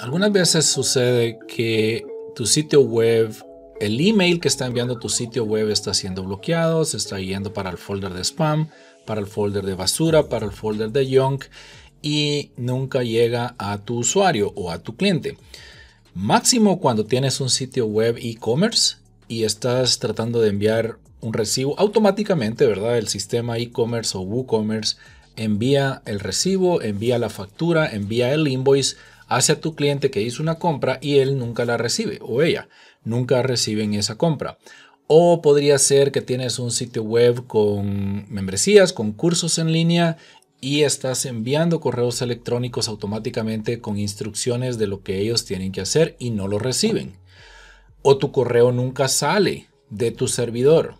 algunas veces sucede que tu sitio web, el email que está enviando tu sitio web está siendo bloqueado, se está yendo para el folder de spam, para el folder de basura, para el folder de junk y nunca llega a tu usuario o a tu cliente. Máximo cuando tienes un sitio web e-commerce y estás tratando de enviar un recibo, automáticamente, ¿verdad? El sistema e-commerce o WooCommerce envía el recibo, envía la factura, envía el invoice hacia tu cliente que hizo una compra y él nunca la recibe o ella nunca reciben esa compra. O podría ser que tienes un sitio web con membresías, con cursos en línea y estás enviando correos electrónicos automáticamente con instrucciones de lo que ellos tienen que hacer y no lo reciben. O tu correo nunca sale de tu servidor.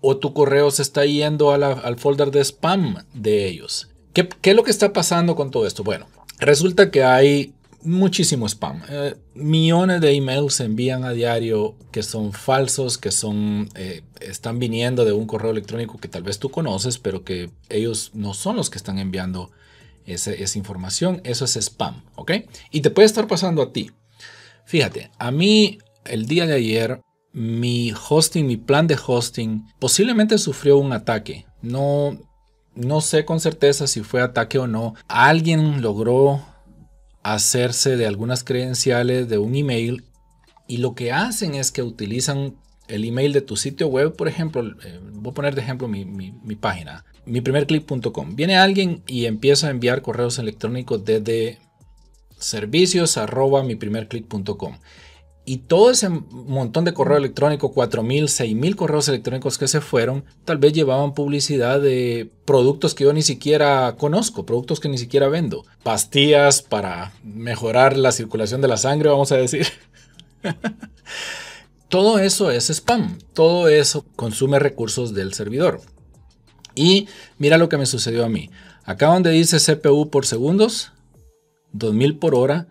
O tu correo se está yendo al folder de spam de ellos. ¿Qué es lo que está pasando con todo esto? Bueno, resulta que hay muchísimo spam. Eh, millones de emails se envían a diario que son falsos, que son eh, están viniendo de un correo electrónico que tal vez tú conoces, pero que ellos no son los que están enviando esa información. Eso es spam, ¿ok? Y te puede estar pasando a ti. Fíjate, a mí el día de ayer mi hosting, mi plan de hosting posiblemente sufrió un ataque. No, no sé con certeza si fue ataque o no. Alguien logró hacerse de algunas credenciales de un email y lo que hacen es que utilizan el email de tu sitio web, por ejemplo, eh, voy a poner de ejemplo mi, mi, mi página, miprimerclick.com. Viene alguien y empieza a enviar correos electrónicos desde servicios arroba miprimerclick.com. Y todo ese montón de correo electrónico, 4.000, 6.000 correos electrónicos que se fueron, tal vez llevaban publicidad de productos que yo ni siquiera conozco, productos que ni siquiera vendo. Pastillas para mejorar la circulación de la sangre, vamos a decir. todo eso es spam, todo eso consume recursos del servidor. Y mira lo que me sucedió a mí. Acá donde dice CPU por segundos, 2.000 por hora,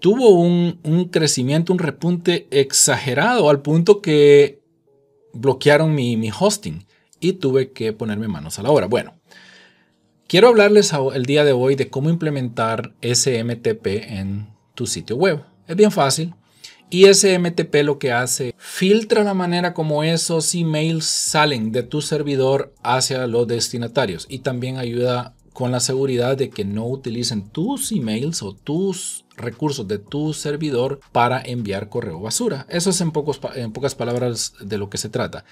tuvo un, crecimiento, un repunte exagerado al punto que bloquearon mi, mi hosting y tuve que ponerme manos a la obra. Bueno, quiero hablarles el día de hoy de cómo implementar SMTP en tu sitio web. Es bien fácil. Y SMTP lo que hace, filtra la manera como esos emails salen de tu servidor hacia los destinatarios y también ayuda con la seguridad de que no utilicen tus emails o tus recursos de tu servidor para enviar correo basura. Eso es en, pocas palabras de lo que se trata.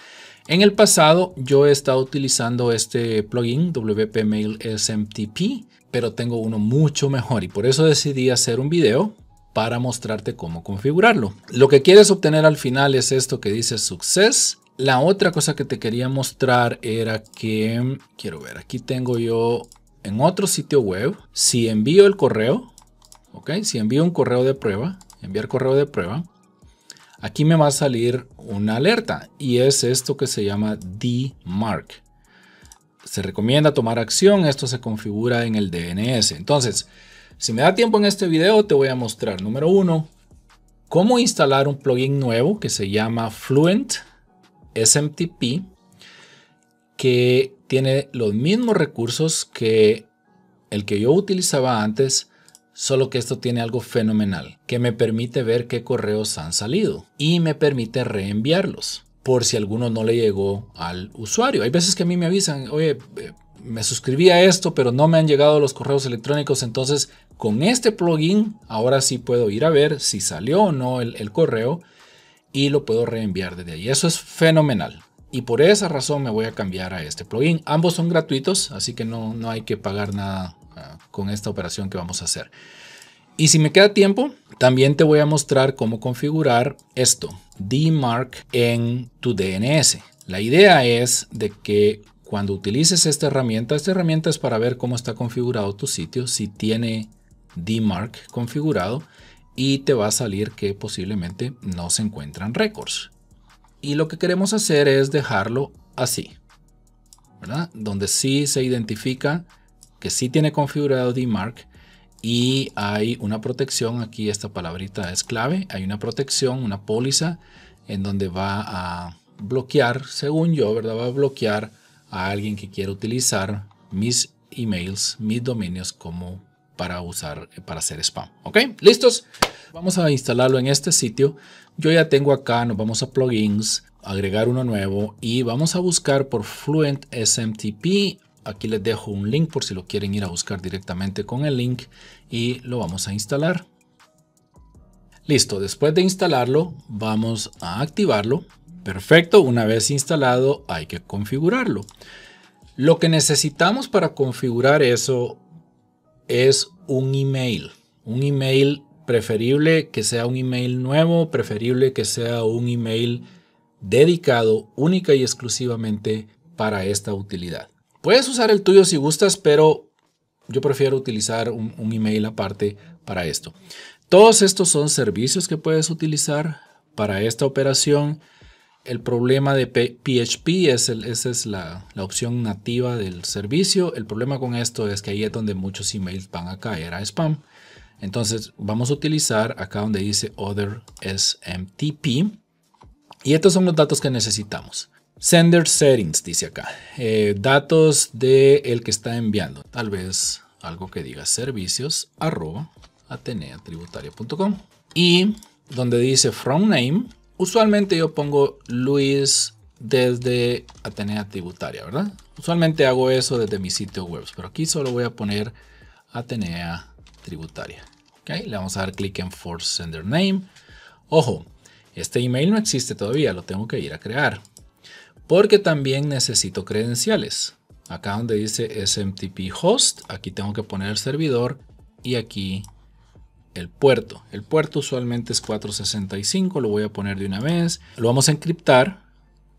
En el pasado yo he estado utilizando este plugin WP Mail SMTP, pero tengo uno mucho mejor y por eso decidí hacer un video para mostrarte cómo configurarlo. Lo que quieres obtener al final es esto que dice Success. La otra cosa que te quería mostrar era que, quiero ver, aquí tengo yo en otro sitio web, si envío el correo, ¿Ok? Si envío un correo de prueba, enviar correo de prueba, aquí me va a salir una alerta y es esto que se llama DMARC. Se recomienda tomar acción, esto se configura en el DNS. Entonces, si me da tiempo en este video, te voy a mostrar, número uno, cómo instalar un plugin nuevo que se llama Fluent SMTP, que tiene los mismos recursos que el que yo utilizaba antes, Solo que esto tiene algo fenomenal, que me permite ver qué correos han salido y me permite reenviarlos por si alguno no le llegó al usuario. Hay veces que a mí me avisan, oye, eh, me suscribí a esto, pero no me han llegado los correos electrónicos, entonces con este plugin ahora sí puedo ir a ver si salió o no el, correo y lo puedo reenviar desde ahí. Eso es fenomenal. Y por esa razón me voy a cambiar a este plugin. Ambos son gratuitos, así que no, no hay que pagar nada Ah, con esta operación que vamos a hacer. Y si me queda tiempo, también te voy a mostrar cómo configurar esto, DMARC en tu DNS. La idea es de que cuando utilices esta herramienta, esta herramienta es para ver cómo está configurado tu sitio, si tiene DMARC configurado y te va a salir que posiblemente no se encuentran récords. Y lo que queremos hacer es dejarlo así, ¿verdad? Donde sí se identifica si tiene configurado DMARC y hay una protección, aquí esta palabrita es clave, hay una protección, una póliza en donde va a bloquear, según yo, ¿verdad? Va a bloquear a alguien que quiera utilizar mis emails, mis dominios como para usar, para hacer spam. ¿Ok? ¿Listos? Vamos a instalarlo en este sitio. Yo ya tengo acá, nos vamos a plugins, agregar uno nuevo y vamos a buscar por Fluent SMTP Aquí les dejo un link por si lo quieren ir a buscar directamente con el link y lo vamos a instalar. Listo, después de instalarlo vamos a activarlo. Perfecto, una vez instalado hay que configurarlo. Lo que necesitamos para configurar eso es un email. Un email preferible que sea un email nuevo, preferible que sea un email dedicado única y exclusivamente para esta utilidad. Puedes usar el tuyo si gustas, pero yo prefiero utilizar un, email aparte para esto. Todos estos son servicios que puedes utilizar para esta operación. El problema de PHP es esa es la, la, opción nativa del servicio. El problema con esto es que ahí es donde muchos emails van a caer a spam. Entonces vamos a utilizar acá donde dice Other SMTP. Y estos son los datos que necesitamos. Sender settings, dice acá. Eh, datos de el que está enviando. Tal vez algo que diga servicios arroba ateneatributaria.com. Y donde dice from name, usualmente yo pongo Luis desde Atenea Tributaria, ¿verdad? Usualmente hago eso desde mi sitio web, pero aquí solo voy a poner Atenea Tributaria. Okay Le vamos a dar clic en Force Sender Name. Ojo, este email no existe todavía, lo tengo que ir a crear porque también necesito credenciales. Acá donde dice SMTP host, aquí tengo que poner el servidor y aquí el puerto. El puerto usualmente es 465, lo voy a poner de una vez. Lo vamos a encriptar.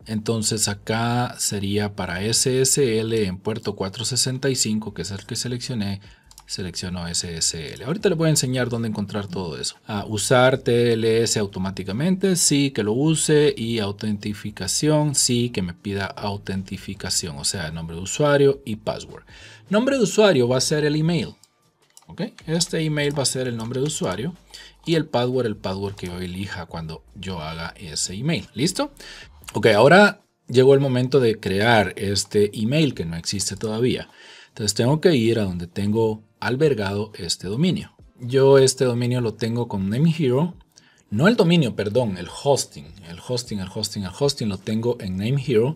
Entonces acá sería para SSL en puerto 465, que es el que seleccioné, selecciono SSL. Ahorita le voy a enseñar dónde encontrar todo eso. A usar TLS automáticamente, sí que lo use y autentificación, sí que me pida autentificación, o sea, nombre de usuario y password. Nombre de usuario va a ser el email. ¿ok? Este email va a ser el nombre de usuario y el password, el password que yo elija cuando yo haga ese email. ¿Listo? Ok, ahora llegó el momento de crear este email que no existe todavía. Entonces tengo que ir a donde tengo albergado este dominio. Yo este dominio lo tengo con NameHero, No el dominio, perdón, el hosting. El hosting, el hosting, el hosting lo tengo en NameHero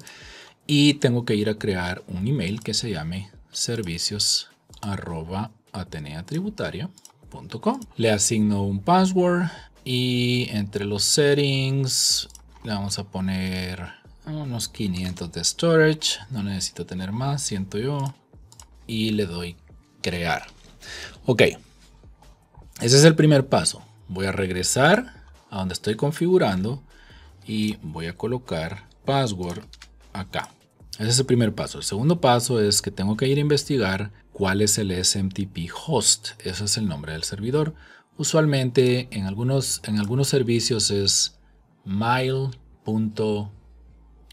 Y tengo que ir a crear un email que se llame servicios arroba Le asigno un password y entre los settings le vamos a poner unos 500 de storage. No necesito tener más, siento yo y le doy crear. Ok, ese es el primer paso. Voy a regresar a donde estoy configurando y voy a colocar password acá. Ese es el primer paso. El segundo paso es que tengo que ir a investigar cuál es el SMTP host. Ese es el nombre del servidor. Usualmente en algunos, en algunos servicios es mile.com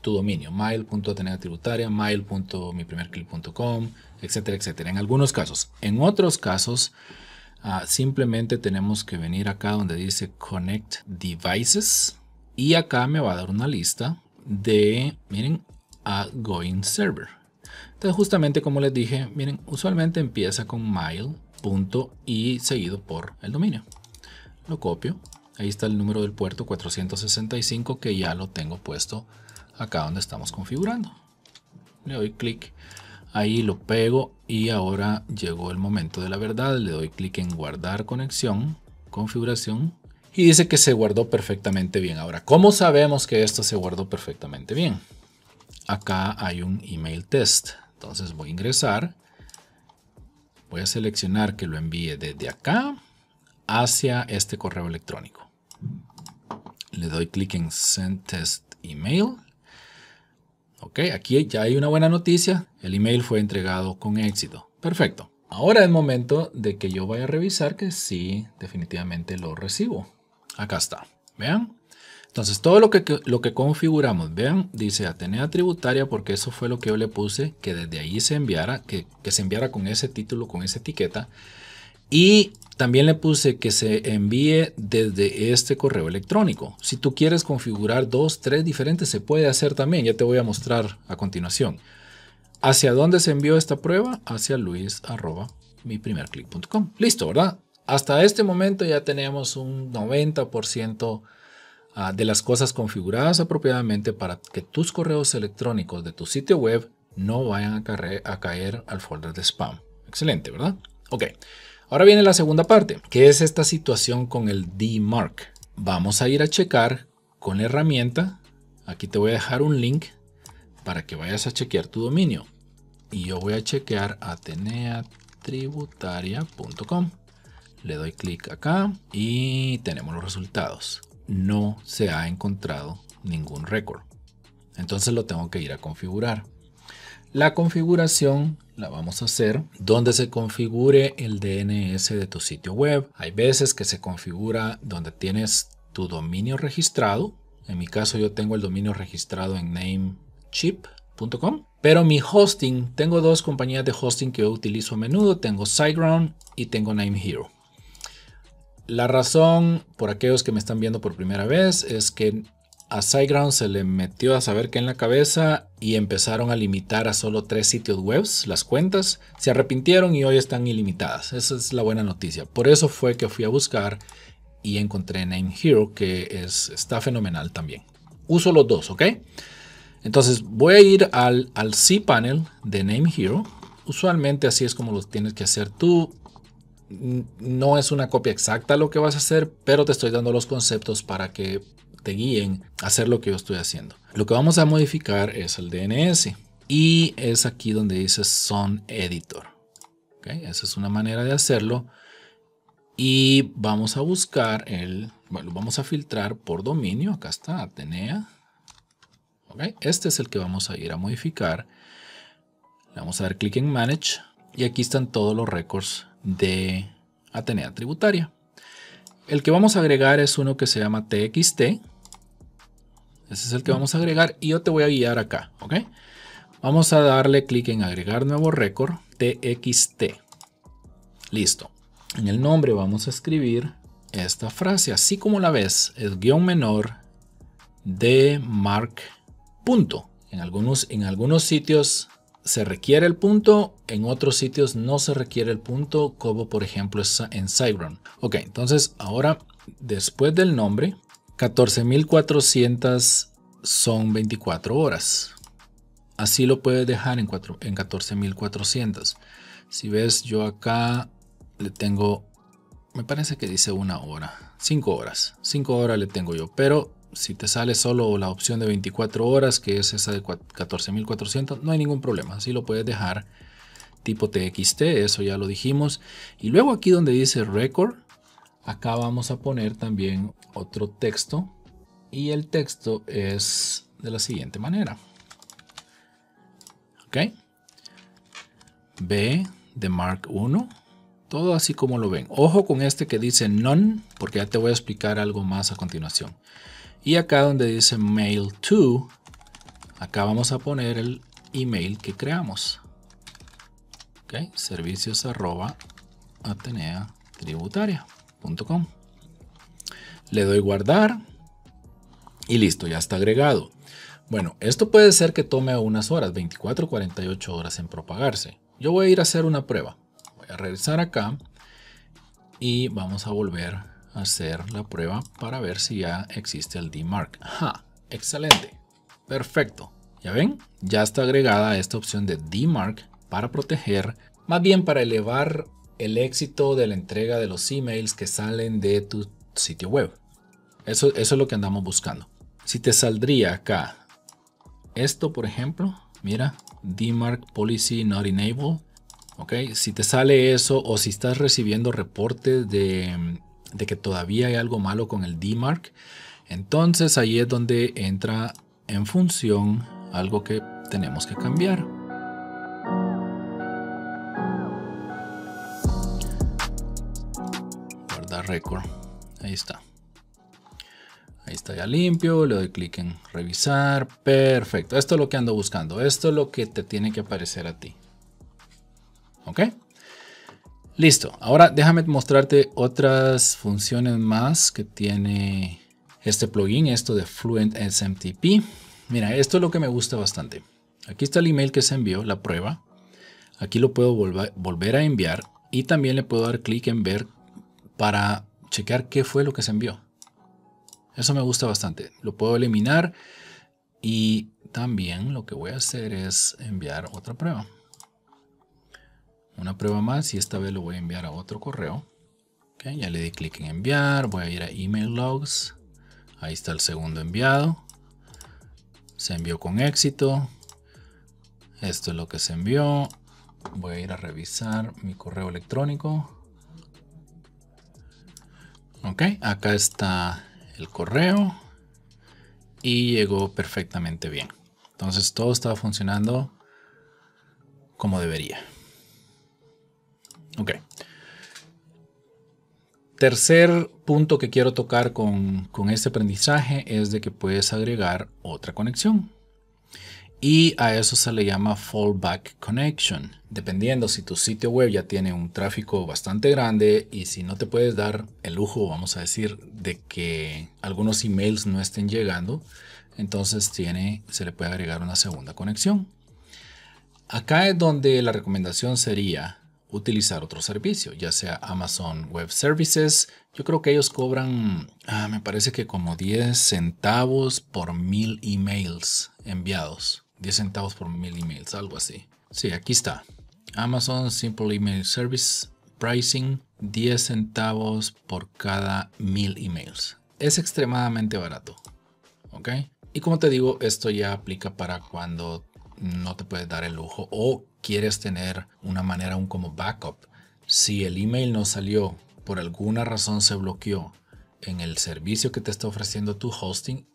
tu dominio, mile.atenea tributaria, mile.miprimerclip.com, etcétera, etcétera. En algunos casos. En otros casos, ah, simplemente tenemos que venir acá donde dice Connect Devices y acá me va a dar una lista de, miren, a GOING server. Entonces, justamente como les dije, miren, usualmente empieza con mile.y y seguido por el dominio. Lo copio. Ahí está el número del puerto 465 que ya lo tengo puesto acá donde estamos configurando. Le doy clic ahí, lo pego y ahora llegó el momento de la verdad. Le doy clic en guardar conexión, configuración y dice que se guardó perfectamente bien. Ahora, ¿cómo sabemos que esto se guardó perfectamente bien? Acá hay un email test. Entonces voy a ingresar. Voy a seleccionar que lo envíe desde acá hacia este correo electrónico. Le doy clic en Send Test Email. Ok, aquí ya hay una buena noticia. El email fue entregado con éxito. Perfecto. Ahora es momento de que yo vaya a revisar que sí, definitivamente lo recibo. Acá está. Vean. Entonces, todo lo que, lo que configuramos, vean, dice Atenea Tributaria, porque eso fue lo que yo le puse, que desde ahí se enviara, que, que se enviara con ese título, con esa etiqueta. Y también le puse que se envíe desde este correo electrónico. Si tú quieres configurar dos, tres diferentes, se puede hacer también. Ya te voy a mostrar a continuación. ¿Hacia dónde se envió esta prueba? Hacia luis Listo, ¿verdad? Hasta este momento ya tenemos un 90% ah, de las cosas configuradas apropiadamente para que tus correos electrónicos de tu sitio web no vayan a, caer, a caer al folder de spam. Excelente, ¿verdad? Ok. Ahora viene la segunda parte, que es esta situación con el mark. Vamos a ir a checar con la herramienta. Aquí te voy a dejar un link para que vayas a chequear tu dominio. Y yo voy a chequear ateneatributaria.com. Le doy clic acá y tenemos los resultados. No se ha encontrado ningún récord. Entonces lo tengo que ir a configurar. La configuración la vamos a hacer donde se configure el DNS de tu sitio web. Hay veces que se configura donde tienes tu dominio registrado. En mi caso yo tengo el dominio registrado en namechip.com. Pero mi hosting, tengo dos compañías de hosting que yo utilizo a menudo. Tengo SiteGround y tengo NameHero. La razón, por aquellos que me están viendo por primera vez, es que a SiteGround se le metió a saber qué en la cabeza y empezaron a limitar a solo tres sitios web las cuentas. Se arrepintieron y hoy están ilimitadas. Esa es la buena noticia. Por eso fue que fui a buscar y encontré Name Hero, que es, está fenomenal también. Uso los dos, ¿ok? Entonces voy a ir al, al cPanel de Name Hero. Usualmente así es como lo tienes que hacer tú. No es una copia exacta lo que vas a hacer, pero te estoy dando los conceptos para que te guíen a hacer lo que yo estoy haciendo. Lo que vamos a modificar es el DNS y es aquí donde dice Son Editor. Esa es una manera de hacerlo. Y vamos a buscar el, bueno, vamos a filtrar por dominio. Acá está, Atenea. Este es el que vamos a ir a modificar. vamos a dar clic en Manage. Y aquí están todos los records de Atenea Tributaria. El que vamos a agregar es uno que se llama txt. Ese es el que vamos a agregar y yo te voy a guiar acá, ¿ok? Vamos a darle clic en agregar nuevo récord txt. Listo. En el nombre vamos a escribir esta frase, así como la ves, es guión menor de mark punto. En algunos, en algunos sitios se requiere el punto, en otros sitios no se requiere el punto, como por ejemplo en Cybron. Ok, entonces ahora, después del nombre, 14.400 son 24 horas. Así lo puedes dejar en, en 14.400. Si ves, yo acá le tengo, me parece que dice una hora, cinco horas. 5 horas le tengo yo, pero si te sale solo la opción de 24 horas, que es esa de 14.400, no hay ningún problema. Así lo puedes dejar tipo TXT, eso ya lo dijimos. Y luego aquí donde dice record, acá vamos a poner también otro texto. Y el texto es de la siguiente manera. ¿Ok? B de Mark 1. Todo así como lo ven. Ojo con este que dice none, porque ya te voy a explicar algo más a continuación. Y acá donde dice mail to, acá vamos a poner el email que creamos. Ok, servicios tributaria.com. Le doy guardar y listo, ya está agregado. Bueno, esto puede ser que tome unas horas, 24, 48 horas en propagarse. Yo voy a ir a hacer una prueba. Voy a regresar acá y vamos a volver hacer la prueba para ver si ya existe el DMARC. Ajá, excelente, perfecto. Ya ven, ya está agregada esta opción de DMARC para proteger, más bien para elevar el éxito de la entrega de los emails que salen de tu sitio web. Eso, eso es lo que andamos buscando. Si te saldría acá esto, por ejemplo, mira, DMARC Policy Not enable, Ok, si te sale eso o si estás recibiendo reportes de de que todavía hay algo malo con el DMARC. Entonces ahí es donde entra en función algo que tenemos que cambiar. Guardar récord. Ahí está. Ahí está ya limpio, le doy clic en revisar. Perfecto, esto es lo que ando buscando, esto es lo que te tiene que aparecer a ti. ¿Ok? Listo, ahora déjame mostrarte otras funciones más que tiene este plugin, esto de Fluent SMTP. Mira, esto es lo que me gusta bastante. Aquí está el email que se envió, la prueba. Aquí lo puedo volver a enviar y también le puedo dar clic en ver para chequear qué fue lo que se envió. Eso me gusta bastante. Lo puedo eliminar y también lo que voy a hacer es enviar otra prueba una prueba más y esta vez lo voy a enviar a otro correo. ya le di clic en enviar, voy a ir a email logs. Ahí está el segundo enviado. Se envió con éxito. Esto es lo que se envió. Voy a ir a revisar mi correo electrónico. Ok, acá está el correo y llegó perfectamente bien. Entonces todo estaba funcionando como debería. Ok. Tercer punto que quiero tocar con, este aprendizaje es de que puedes agregar otra conexión. Y a eso se le llama fallback connection. Dependiendo si tu sitio web ya tiene un tráfico bastante grande y si no te puedes dar el lujo, vamos a decir, de que algunos emails no estén llegando, entonces se le puede agregar una segunda conexión. Acá es donde la recomendación sería utilizar otro servicio, ya sea Amazon Web Services. Yo creo que ellos cobran, ah, me parece que como 10 centavos por mil emails enviados. 10 centavos por mil emails, algo así. Sí, aquí está. Amazon Simple Email Service Pricing, 10 centavos por cada mil emails. Es extremadamente barato. ¿Ok? Y como te digo, esto ya aplica para cuando no te puedes dar el lujo o quieres tener una manera aún como backup. Si el email no salió, por alguna razón se bloqueó en el servicio que te está ofreciendo tu hosting,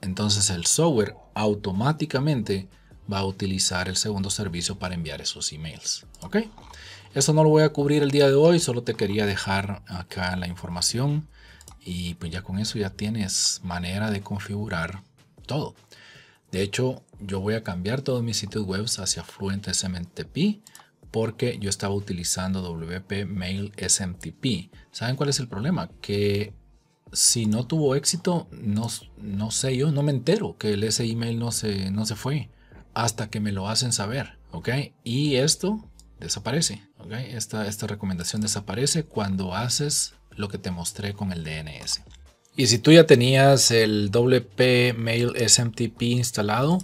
entonces el software automáticamente va a utilizar el segundo servicio para enviar esos emails. ¿Ok? Eso no lo voy a cubrir el día de hoy, solo te quería dejar acá la información y pues ya con eso ya tienes manera de configurar todo. De hecho, yo voy a cambiar todos mis sitios web hacia Fluent SMTP porque yo estaba utilizando WP Mail SMTP. ¿Saben cuál es el problema? Que si no tuvo éxito, no, no sé yo, no me entero que el ese email no se, no se fue hasta que me lo hacen saber, ¿ok? Y esto desaparece, ¿ok? esta recomendación desaparece cuando haces lo que te mostré con el DNS. Y si tú ya tenías el WP Mail SMTP instalado,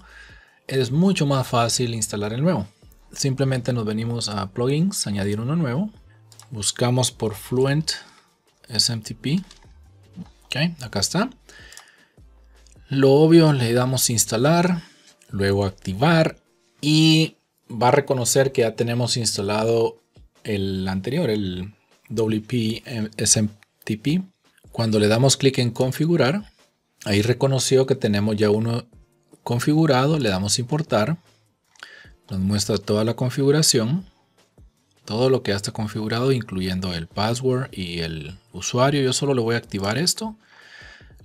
es mucho más fácil instalar el nuevo. Simplemente nos venimos a plugins, añadir uno nuevo. Buscamos por Fluent SMTP. Ok, acá está. Lo obvio, le damos instalar, luego activar y va a reconocer que ya tenemos instalado el anterior, el WP eh, SMTP. Cuando le damos clic en configurar, ahí reconoció que tenemos ya uno configurado, le damos importar, nos muestra toda la configuración, todo lo que ya está configurado, incluyendo el password y el usuario. Yo solo le voy a activar esto,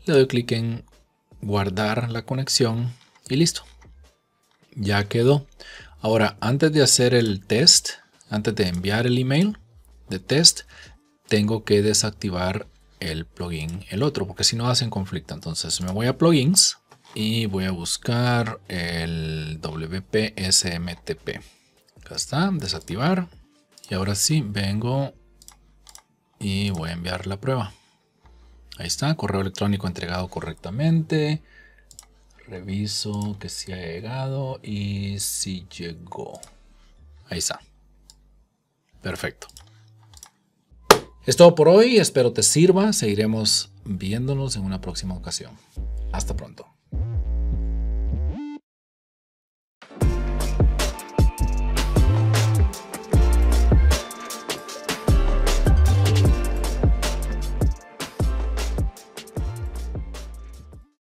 le doy clic en guardar la conexión y listo. Ya quedó. Ahora, antes de hacer el test, antes de enviar el email de test, tengo que desactivar el plugin, el otro, porque si no hacen conflicto. Entonces me voy a plugins y voy a buscar el SMTP, Acá está, desactivar. Y ahora sí, vengo y voy a enviar la prueba. Ahí está, correo electrónico entregado correctamente. Reviso que si ha llegado y si llegó. Ahí está. Perfecto. Es todo por hoy, espero te sirva, seguiremos viéndonos en una próxima ocasión. Hasta pronto.